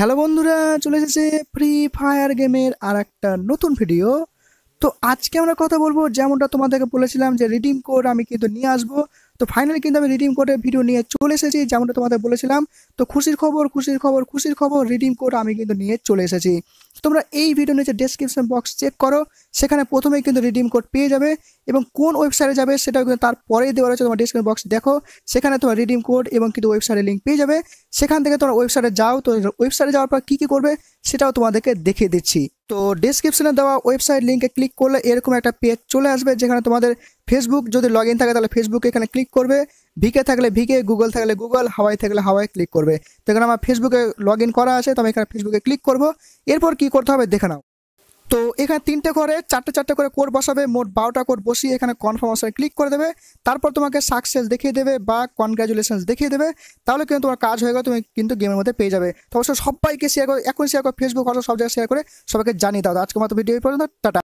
hello বন্ধুরা চলে এসেছে ফ্রি ফায়ার গেমের আর একটা নতুন ভিডিও তো আজকে আমরা কথা বলবো যেমনটা তোমাদেরকে বলেছিলাম যে রিডিম কোড আমি কিন্তু নিয়ে আসবো তো ফাইনালি কিন্তু আমি রিডিম কোডের ভিডিও নিয়ে চলে এসেছি যেমনটা তোমাদের বলেছিলাম তো খুশির খবর খুশির খবর খুশির খবর রিডিম কোড আমি কিন্তু নিয়ে চলে এসেছি তোমরা এই ভিডিও নিচে ডেসক্রিপশন বক্স চেক করো সেখানে প্রথমেই কিন্তু রিডিম কোড পেয়ে যাবে এবং কোন ওয়েবসাইটে যাবে সেটাও কিন্তু তারপরেই দেওয়া রয়েছে তোমার ডেসক্রিপশন বক্স দেখো সেখানে তোমার রিডিম কোড এবং কিন্তু ওয়েবসাইটের লিঙ্ক পেয়ে যাবে সেখান থেকে তোমার ওয়েবসাইটে যাও তো ওয়েবসাইটে যাওয়ার পর কী কী করবে সেটাও তোমাদেরকে দেখিয়ে দিচ্ছি তো ডিসক্রিপশনে দেওয়া ওয়েবসাইট লিঙ্কে ক্লিক করলে এরকম একটা পেজ চলে আসবে যেখানে তোমাদের ফেসবুক যদি লগ থাকে তাহলে ফেসবুকে এখানে ক্লিক করবে ভিকে থাকলে ভিকে গুগল থাকলে গুগল হাওয়াই থাকলে হাওয়াই ক্লিক করবে তো এখানে আমার ফেসবুকে লগ করা আছে তো আমি এখানে ফেসবুকে ক্লিক করবো এরপর কি করতে হবে দেখে নাও তো এখানে তিনটে করে চারটে চারটে করে কোড বসাবে মোট বারোটা কোড বসিয়ে এখানে কনফার্ম অপশানে ক্লিক করে দেবে তারপর তোমাকে সাকসেস দেখিয়ে দেবে বা কনগ্রাচুলেশনস দেখিয়ে দেবে তাহলে কিন্তু তোমার কাজ হয়ে গেলে তুমি কিন্তু গেমের মধ্যে পেয়ে যাবে তো অবশ্যই সবাইকে শেয়ার করো এখন শেয়ার করো ফেসবুক হোয়াটসঅ্যাপ সব জায়গায় শেয়ার করে সবাইকে জানিয়ে দাও আজকে মতো ভিডিও পর্যন্ত টাটা